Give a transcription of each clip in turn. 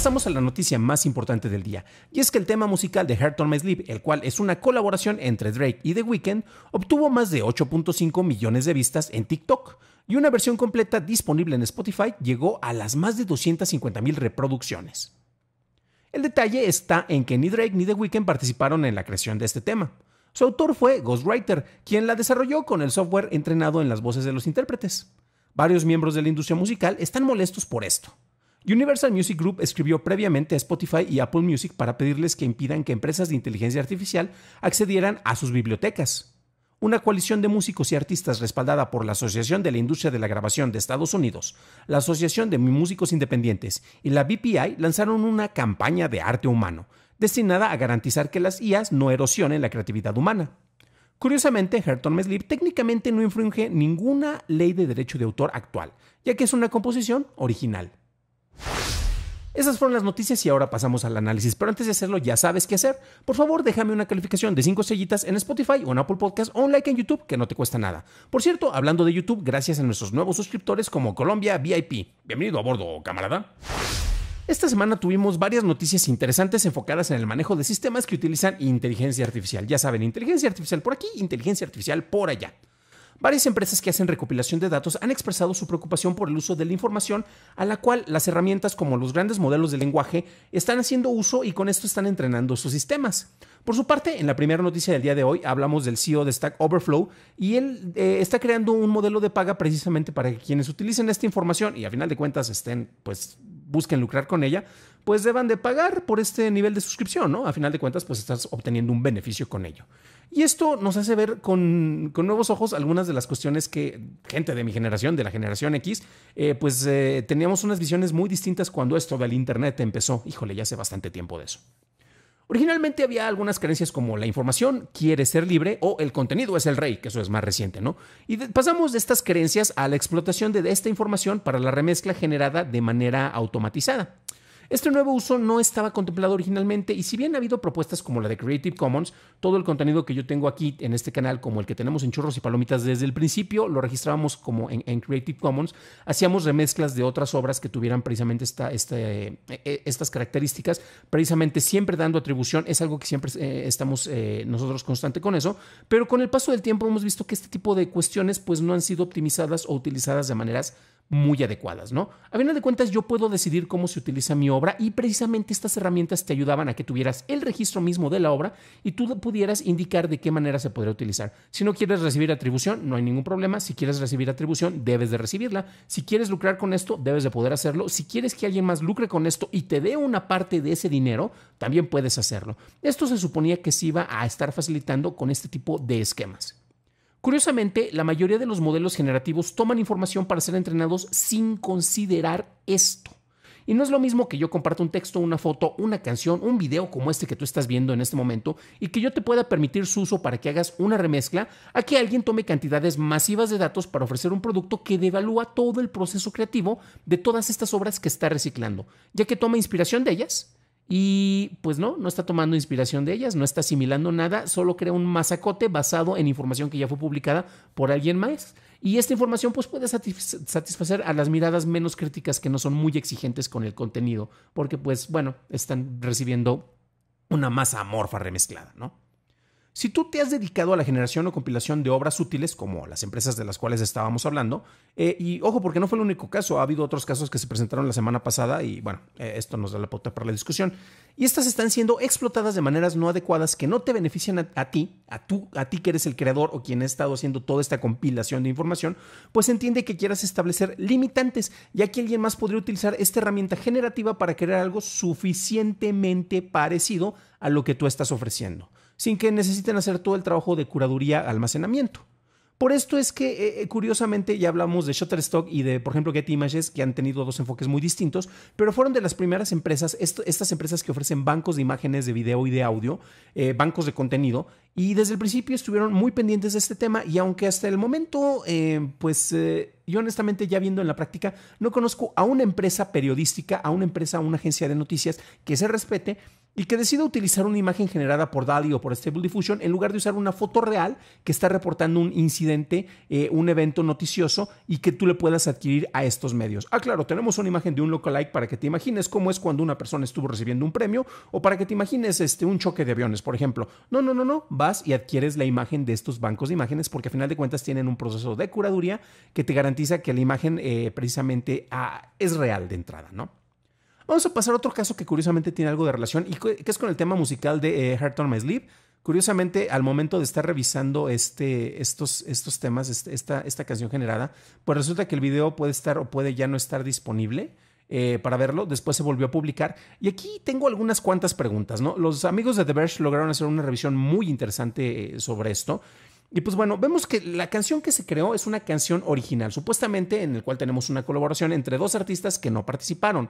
Pasamos a la noticia más importante del día, y es que el tema musical de Heart on My Sleep, el cual es una colaboración entre Drake y The Weeknd, obtuvo más de 8.5 millones de vistas en TikTok, y una versión completa disponible en Spotify llegó a las más de 250.000 reproducciones. El detalle está en que ni Drake ni The Weeknd participaron en la creación de este tema. Su autor fue Ghostwriter, quien la desarrolló con el software entrenado en las voces de los intérpretes. Varios miembros de la industria musical están molestos por esto. Universal Music Group escribió previamente a Spotify y Apple Music para pedirles que impidan que empresas de inteligencia artificial accedieran a sus bibliotecas. Una coalición de músicos y artistas respaldada por la Asociación de la Industria de la Grabación de Estados Unidos, la Asociación de Músicos Independientes y la BPI lanzaron una campaña de arte humano, destinada a garantizar que las IAs no erosionen la creatividad humana. Curiosamente, Herton Meslier técnicamente no infringe ninguna ley de derecho de autor actual, ya que es una composición original. Esas fueron las noticias y ahora pasamos al análisis. Pero antes de hacerlo, ya sabes qué hacer. Por favor, déjame una calificación de 5 sellitas en Spotify o en Apple Podcast o un like en YouTube que no te cuesta nada. Por cierto, hablando de YouTube, gracias a nuestros nuevos suscriptores como Colombia VIP. Bienvenido a bordo, camarada. Esta semana tuvimos varias noticias interesantes enfocadas en el manejo de sistemas que utilizan inteligencia artificial. Ya saben, inteligencia artificial por aquí, inteligencia artificial por allá. Varias empresas que hacen recopilación de datos han expresado su preocupación por el uso de la información a la cual las herramientas como los grandes modelos de lenguaje están haciendo uso y con esto están entrenando sus sistemas. Por su parte, en la primera noticia del día de hoy hablamos del CEO de Stack Overflow y él eh, está creando un modelo de paga precisamente para que quienes utilicen esta información y a final de cuentas estén, pues busquen lucrar con ella, pues deban de pagar por este nivel de suscripción, ¿no? A final de cuentas, pues estás obteniendo un beneficio con ello. Y esto nos hace ver con, nuevos ojos algunas de las cuestiones que gente de mi generación, de la generación X, eh, pues eh, teníamos unas visiones muy distintas cuando esto del Internet empezó. Híjole, ya hace bastante tiempo de eso. Originalmente había algunas creencias como la información quiere ser libre o el contenido es el rey, que eso es más reciente, ¿no? Y pasamos de estas creencias a la explotación de, de esta información para la remezcla generada de manera automatizada. Este nuevo uso no estaba contemplado originalmente y si bien ha habido propuestas como la de Creative Commons, todo el contenido que yo tengo aquí en este canal, como el que tenemos en Churros y Palomitas desde el principio, lo registrábamos como en, Creative Commons, hacíamos remezclas de otras obras que tuvieran precisamente este, eh, eh, estas características, precisamente siempre dando atribución, es algo que siempre eh, estamos nosotros constante con eso, pero con el paso del tiempo hemos visto que este tipo de cuestiones pues no han sido optimizadas o utilizadas de maneras muy adecuadas, ¿no? A final de cuentas, yo puedo decidir cómo se utiliza mi obra y precisamente estas herramientas te ayudaban a que tuvieras el registro mismo de la obra y tú pudieras indicar de qué manera se podría utilizar. Si no quieres recibir atribución, no hay ningún problema. Si quieres recibir atribución, debes de recibirla. Si quieres lucrar con esto, debes de poder hacerlo. Si quieres que alguien más lucre con esto y te dé una parte de ese dinero, también puedes hacerlo. Esto se suponía que se iba a estar facilitando con este tipo de esquemas. Curiosamente, la mayoría de los modelos generativos toman información para ser entrenados sin considerar esto. Y no es lo mismo que yo comparto un texto, una foto, una canción, un video como este que tú estás viendo en este momento y que yo te pueda permitir su uso para que hagas una remezcla a que alguien tome cantidades masivas de datos para ofrecer un producto que devalúa todo el proceso creativo de todas estas obras que está reciclando, ya que toma inspiración de ellas y pues no, no está tomando inspiración de ellas, no está asimilando nada, solo crea un masacote basado en información que ya fue publicada por alguien más. Y esta información pues, puede satisfacer a las miradas menos críticas que no son muy exigentes con el contenido, porque pues bueno, están recibiendo una masa amorfa remezclada, ¿no? Si tú te has dedicado a la generación o compilación de obras útiles, como las empresas de las cuales estábamos hablando, eh, y ojo, porque no fue el único caso, ha habido otros casos que se presentaron la semana pasada y bueno, eh, esto nos da la pauta para la discusión, y estas están siendo explotadas de maneras no adecuadas que no te benefician a, ti, a tú, a ti que eres el creador o quien ha estado haciendo toda esta compilación de información, pues entiende que quieras establecer limitantes, ya que alguien más podría utilizar esta herramienta generativa para crear algo suficientemente parecido a lo que tú estás ofreciendo sin que necesiten hacer todo el trabajo de curaduría almacenamiento. Por esto es que, eh, eh, curiosamente, ya hablamos de Shutterstock y de, por ejemplo, Getty Images, que han tenido dos enfoques muy distintos, pero fueron de las primeras empresas, estas empresas que ofrecen bancos de imágenes de video y de audio, eh, bancos de contenido, y desde el principio estuvieron muy pendientes de este tema, y aunque hasta el momento, pues yo honestamente ya viendo en la práctica, no conozco a una empresa periodística, a una empresa, a una agencia de noticias que se respete y que decida utilizar una imagen generada por DALI o por Stable Diffusion en lugar de usar una foto real que está reportando un incidente, eh, un evento noticioso y que tú le puedas adquirir a estos medios. Ah, claro, tenemos una imagen de un lookalike para que te imagines cómo es cuando una persona estuvo recibiendo un premio o para que te imagines este, un choque de aviones, por ejemplo. No, no, no, no, vas y adquieres la imagen de estos bancos de imágenes porque a final de cuentas tienen un proceso de curaduría que te garantiza que la imagen eh, precisamente ah, es real de entrada, ¿no? Vamos a pasar a otro caso que curiosamente tiene algo de relación y que es con el tema musical de eh, Heart on My Sleep. Curiosamente, al momento de estar revisando este, estos, estos temas, este, esta, esta canción generada, pues resulta que el video puede estar o puede ya no estar disponible. Eh, para verlo. Después se volvió a publicar. Y aquí tengo algunas cuantas preguntas, ¿no? Los amigos de The Verge lograron hacer una revisión muy interesante eh, sobre esto. Y pues bueno, vemos que la canción que se creó es una canción original, supuestamente en el cual tenemos una colaboración entre dos artistas que no participaron.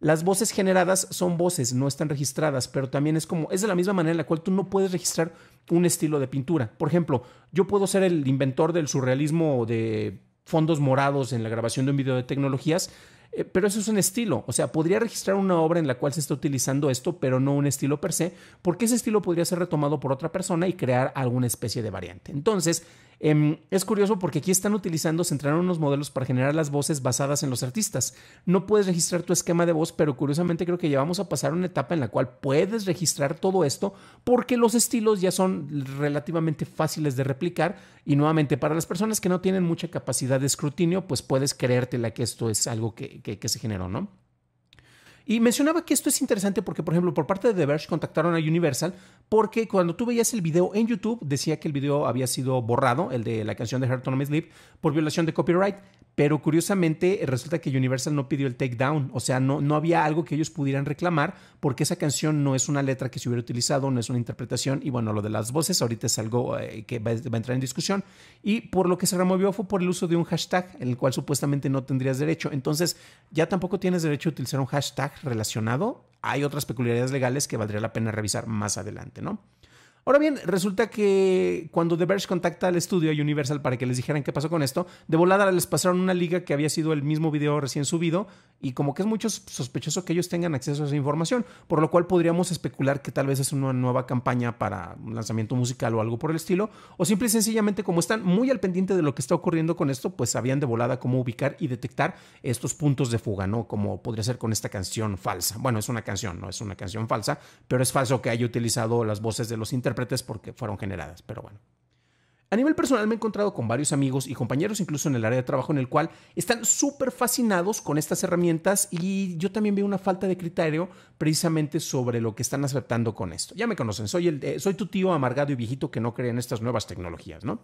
Las voces generadas son voces, no están registradas, pero también es como, es de la misma manera en la cual tú no puedes registrar un estilo de pintura. Por ejemplo, yo puedo ser el inventor del surrealismo de fondos morados en la grabación de un video de tecnologías, eh, pero eso es un estilo. O sea, podría registrar una obra en la cual se está utilizando esto, pero no un estilo per se, porque ese estilo podría ser retomado por otra persona y crear alguna especie de variante. Entonces, em, es curioso porque aquí están utilizando, se entrenaron unos modelos para generar las voces basadas en los artistas. No puedes registrar tu esquema de voz, pero curiosamente creo que ya vamos a pasar una etapa en la cual puedes registrar todo esto porque los estilos ya son relativamente fáciles de replicar y nuevamente para las personas que no tienen mucha capacidad de escrutinio, pues puedes creértela que esto es algo que, que, se generó, ¿no? Y mencionaba que esto es interesante porque, por ejemplo, por parte de The Verge contactaron a Universal porque cuando tú veías el video en YouTube decía que el video había sido borrado, el de la canción de Heart on por violación de copyright pero curiosamente resulta que Universal no pidió el takedown, o sea, no, no había algo que ellos pudieran reclamar porque esa canción no es una letra que se hubiera utilizado, no es una interpretación y bueno, lo de las voces ahorita es algo eh, que va, va, a entrar en discusión y por lo que se removió fue por el uso de un hashtag en el cual supuestamente no tendrías derecho, entonces ya tampoco tienes derecho a utilizar un hashtag relacionado, hay otras peculiaridades legales que valdría la pena revisar más adelante, ¿no? Ahora bien, resulta que cuando The Verge contacta al estudio Universal para que les dijeran qué pasó con esto, de volada les pasaron una liga que había sido el mismo video recién subido y como que es mucho sospechoso que ellos tengan acceso a esa información, por lo cual podríamos especular que tal vez es una nueva campaña para un lanzamiento musical o algo por el estilo, o simple y sencillamente como están muy al pendiente de lo que está ocurriendo con esto, pues sabían de volada cómo ubicar y detectar estos puntos de fuga, ¿no? Como podría ser con esta canción falsa. Bueno, es una canción, no es una canción falsa, pero es falso que haya utilizado las voces de los intérpretes interpretes porque fueron generadas, pero bueno. A nivel personal me he encontrado con varios amigos y compañeros, incluso en el área de trabajo, en el cual están súper fascinados con estas herramientas y yo también veo una falta de criterio precisamente sobre lo que están aceptando con esto. Ya me conocen, soy, el, eh, soy tu tío amargado y viejito que no cree en estas nuevas tecnologías, ¿no?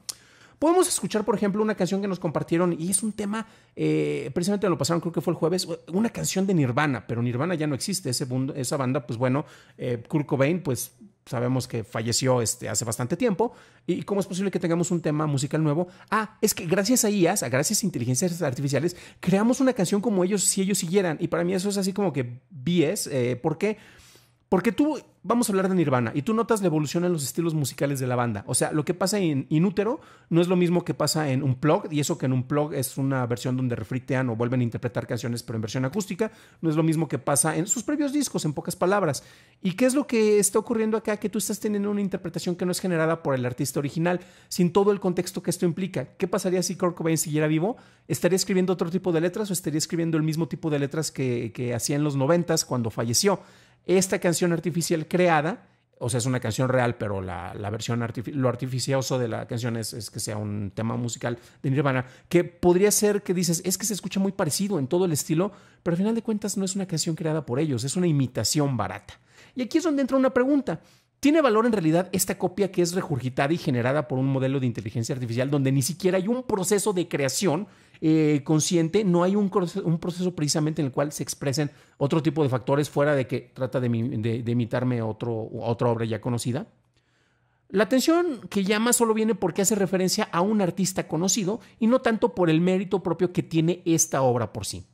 Podemos escuchar, por ejemplo, una canción que nos compartieron y es un tema, eh, precisamente lo pasaron, creo que fue el jueves, una canción de Nirvana, pero Nirvana ya no existe, ese esa banda, pues bueno, eh, Kurt Cobain, pues sabemos que falleció este, hace bastante tiempo. ¿Y cómo es posible que tengamos un tema musical nuevo? Ah, es que gracias a IAS, a gracias a inteligencias artificiales, creamos una canción como ellos si ellos siguieran. Y para mí eso es así como que BS. Eh, ¿Por qué? Porque porque tú, vamos a hablar de Nirvana, y tú notas la evolución en los estilos musicales de la banda. O sea, lo que pasa en Inútero no es lo mismo que pasa en un plug, y eso que en un plug es una versión donde refritean o vuelven a interpretar canciones, pero en versión acústica, no es lo mismo que pasa en sus previos discos, en pocas palabras. ¿Y qué es lo que está ocurriendo acá? Que tú estás teniendo una interpretación que no es generada por el artista original, sin todo el contexto que esto implica. ¿Qué pasaría si Kurt Cobain siguiera vivo? ¿Estaría escribiendo otro tipo de letras o estaría escribiendo el mismo tipo de letras que, que hacía en los noventas cuando falleció? esta canción artificial creada, o sea, es una canción real, pero la, versión lo artificioso de la canción es, es, que sea un tema musical de Nirvana, que podría ser que dices, es que se escucha muy parecido en todo el estilo, pero al final de cuentas no es una canción creada por ellos, es una imitación barata. Y aquí es donde entra una pregunta. ¿Tiene valor en realidad esta copia que es regurgitada y generada por un modelo de inteligencia artificial donde ni siquiera hay un proceso de creación eh, consciente, no hay un, proceso precisamente en el cual se expresen otro tipo de factores fuera de que trata de, imitarme otro, otra obra ya conocida. La atención que llama solo viene porque hace referencia a un artista conocido y no tanto por el mérito propio que tiene esta obra por sí.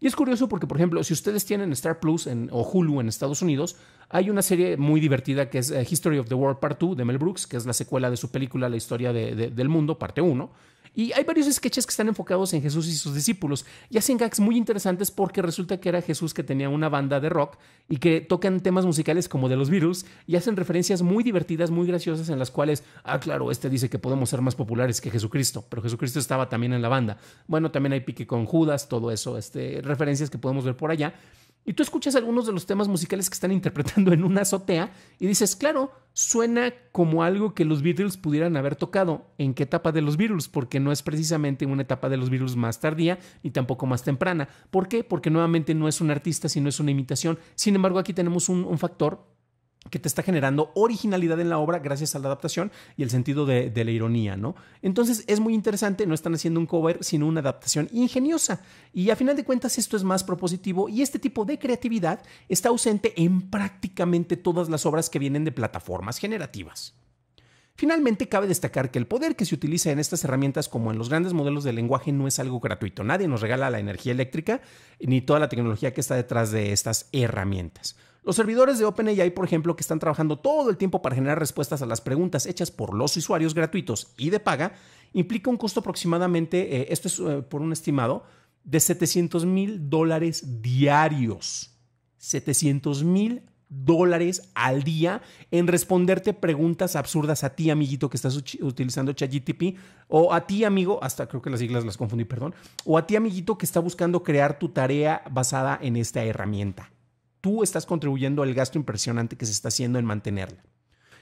Y es curioso porque, por ejemplo, si ustedes tienen Star Plus en, o Hulu en Estados Unidos, hay una serie muy divertida que es eh, History of the World Part 2 de Mel Brooks, que es la secuela de su película La historia del mundo, parte 1 y hay varios sketches que están enfocados en Jesús y sus discípulos y hacen gags muy interesantes porque resulta que era Jesús que tenía una banda de rock y que tocan temas musicales como de los virus y hacen referencias muy divertidas, muy graciosas en las cuales, ah, claro, este dice que podemos ser más populares que Jesucristo, pero Jesucristo estaba también en la banda. Bueno, también hay pique con Judas, todo eso, este, referencias que podemos ver por allá. Y tú escuchas algunos de los temas musicales que están interpretando en una azotea y dices, claro, suena como algo que los Beatles pudieran haber tocado. ¿En qué etapa de los Beatles? Porque no es precisamente una etapa de los Beatles más tardía ni tampoco más temprana. ¿Por qué? Porque nuevamente no es un artista, sino es una imitación. Sin embargo, aquí tenemos un, un factor que te está generando originalidad en la obra gracias a la adaptación y el sentido de, la ironía, Entonces es muy interesante, no están haciendo un cover, sino una adaptación ingeniosa. Y a final de cuentas esto es más propositivo y este tipo de creatividad está ausente en prácticamente todas las obras que vienen de plataformas generativas. Finalmente, cabe destacar que el poder que se utiliza en estas herramientas como en los grandes modelos de lenguaje no es algo gratuito. Nadie nos regala la energía eléctrica ni toda la tecnología que está detrás de estas herramientas. Los servidores de OpenAI, por ejemplo, que están trabajando todo el tiempo para generar respuestas a las preguntas hechas por los usuarios gratuitos y de paga, implica un costo aproximadamente, eh, esto es eh, por un estimado, de 700 mil dólares diarios. 700 mil dólares al día en responderte preguntas absurdas a ti, amiguito, que estás utilizando ChatGTP, o a ti, amigo, hasta creo que las siglas las confundí, perdón, o a ti, amiguito, que está buscando crear tu tarea basada en esta herramienta tú estás contribuyendo al gasto impresionante que se está haciendo en mantenerla.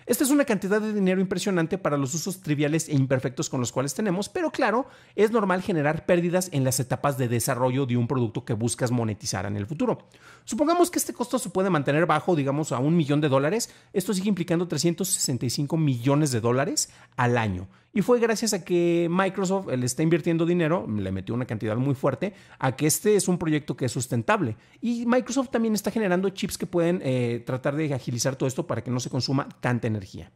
Esta es una cantidad de dinero impresionante para los usos triviales e imperfectos con los cuales tenemos, pero claro, es normal generar pérdidas en las etapas de desarrollo de un producto que buscas monetizar en el futuro. Supongamos que este costo se puede mantener bajo, digamos, a un millón de dólares, esto sigue implicando 365 millones de dólares al año. Y fue gracias a que Microsoft le está invirtiendo dinero, le metió una cantidad muy fuerte, a que este es un proyecto que es sustentable. Y Microsoft también está generando chips que pueden eh, tratar de agilizar todo esto para que no se consuma tanta energía.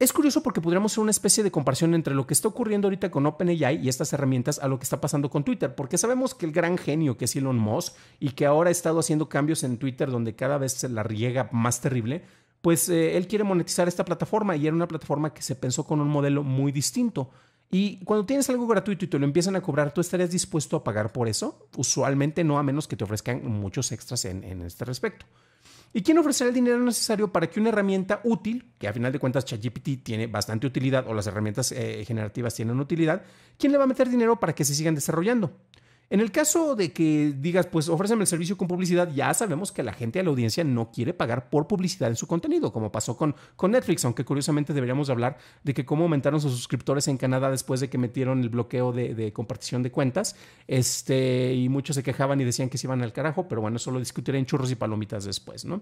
Es curioso porque podríamos hacer una especie de comparación entre lo que está ocurriendo ahorita con OpenAI y estas herramientas a lo que está pasando con Twitter, porque sabemos que el gran genio que es Elon Musk y que ahora ha estado haciendo cambios en Twitter donde cada vez se la riega más terrible, pues eh, él quiere monetizar esta plataforma y era una plataforma que se pensó con un modelo muy distinto. Y cuando tienes algo gratuito y te lo empiezan a cobrar, ¿tú estarías dispuesto a pagar por eso? Usualmente no, a menos que te ofrezcan muchos extras en, este respecto. ¿Y quién ofrecerá el dinero necesario para que una herramienta útil, que a final de cuentas ChatGPT tiene bastante utilidad o las herramientas eh, generativas tienen utilidad, quién le va a meter dinero para que se sigan desarrollando? En el caso de que digas, pues ofréceme el servicio con publicidad, ya sabemos que la gente a la audiencia no quiere pagar por publicidad en su contenido, como pasó con, con Netflix, aunque curiosamente deberíamos hablar de que cómo aumentaron sus suscriptores en Canadá después de que metieron el bloqueo de, compartición de cuentas, este, y muchos se quejaban y decían que se iban al carajo, pero bueno, eso lo discutiré en churros y palomitas después, ¿no?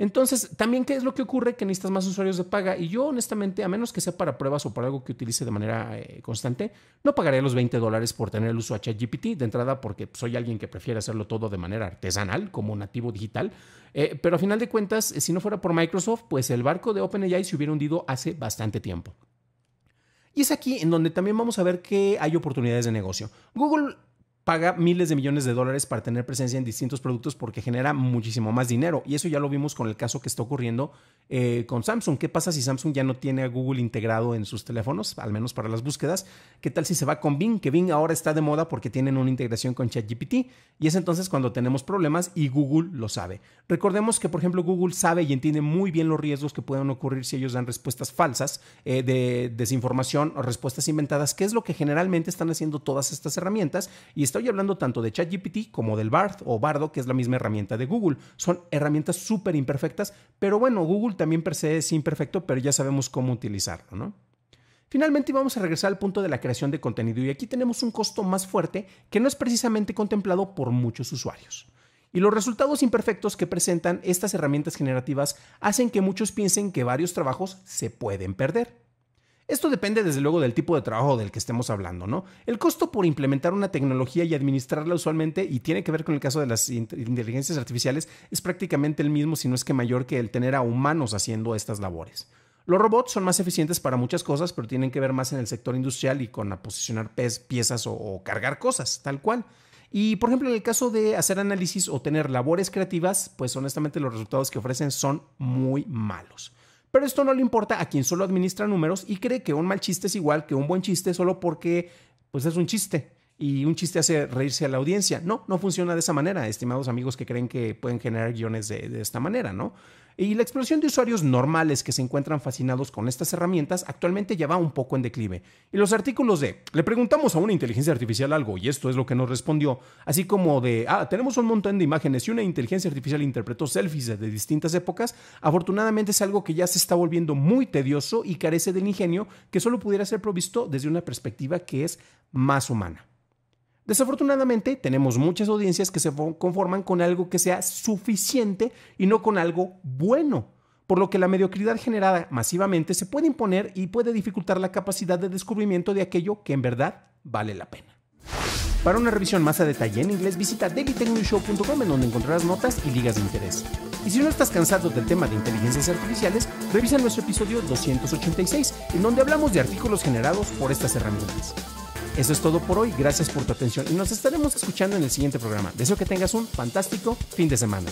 Entonces, también, ¿qué es lo que ocurre? Que necesitas más usuarios de paga. Y yo, honestamente, a menos que sea para pruebas o para algo que utilice de manera eh, constante, no pagaré los 20 dólares por tener el uso a ChatGPT de entrada, porque soy alguien que prefiere hacerlo todo de manera artesanal, como nativo digital. Eh, pero a final de cuentas, eh, si no fuera por Microsoft, pues el barco de OpenAI se hubiera hundido hace bastante tiempo. Y es aquí en donde también vamos a ver que hay oportunidades de negocio. Google paga miles de millones de dólares para tener presencia en distintos productos porque genera muchísimo más dinero. Y eso ya lo vimos con el caso que está ocurriendo eh, con Samsung. ¿Qué pasa si Samsung ya no tiene a Google integrado en sus teléfonos, al menos para las búsquedas? ¿Qué tal si se va con Bing? Que Bing ahora está de moda porque tienen una integración con ChatGPT. Y es entonces cuando tenemos problemas y Google lo sabe. Recordemos que, por ejemplo, Google sabe y entiende muy bien los riesgos que pueden ocurrir si ellos dan respuestas falsas eh, de desinformación o respuestas inventadas, que es lo que generalmente están haciendo todas estas herramientas. Y está Estoy hablando tanto de ChatGPT como del Bard o Bardo, que es la misma herramienta de Google. Son herramientas súper imperfectas, pero bueno, Google también per se es imperfecto, pero ya sabemos cómo utilizarlo, ¿no? Finalmente vamos a regresar al punto de la creación de contenido y aquí tenemos un costo más fuerte que no es precisamente contemplado por muchos usuarios. Y los resultados imperfectos que presentan estas herramientas generativas hacen que muchos piensen que varios trabajos se pueden perder. Esto depende desde luego del tipo de trabajo del que estemos hablando, ¿no? El costo por implementar una tecnología y administrarla usualmente, y tiene que ver con el caso de las inteligencias artificiales, es prácticamente el mismo, si no es que mayor que el tener a humanos haciendo estas labores. Los robots son más eficientes para muchas cosas, pero tienen que ver más en el sector industrial y con posicionar piezas o, o cargar cosas, tal cual. Y por ejemplo, en el caso de hacer análisis o tener labores creativas, pues honestamente los resultados que ofrecen son muy malos. Pero esto no le importa a quien solo administra números y cree que un mal chiste es igual que un buen chiste solo porque pues es un chiste y un chiste hace reírse a la audiencia. No, no funciona de esa manera, estimados amigos que creen que pueden generar guiones de, de esta manera, ¿no? Y la explosión de usuarios normales que se encuentran fascinados con estas herramientas actualmente ya va un poco en declive. Y los artículos de le preguntamos a una inteligencia artificial algo y esto es lo que nos respondió, así como de ah, tenemos un montón de imágenes y una inteligencia artificial interpretó selfies de distintas épocas, afortunadamente es algo que ya se está volviendo muy tedioso y carece del ingenio que solo pudiera ser provisto desde una perspectiva que es más humana. Desafortunadamente, tenemos muchas audiencias que se conforman con algo que sea suficiente y no con algo bueno, por lo que la mediocridad generada masivamente se puede imponer y puede dificultar la capacidad de descubrimiento de aquello que en verdad vale la pena. Para una revisión más a detalle en inglés, visita dailytechnewshow.com en donde encontrarás notas y ligas de interés. Y si no estás cansado del tema de inteligencias artificiales, revisa nuestro episodio 286, en donde hablamos de artículos generados por estas herramientas. Eso es todo por hoy, gracias por tu atención y nos estaremos escuchando en el siguiente programa. Deseo que tengas un fantástico fin de semana.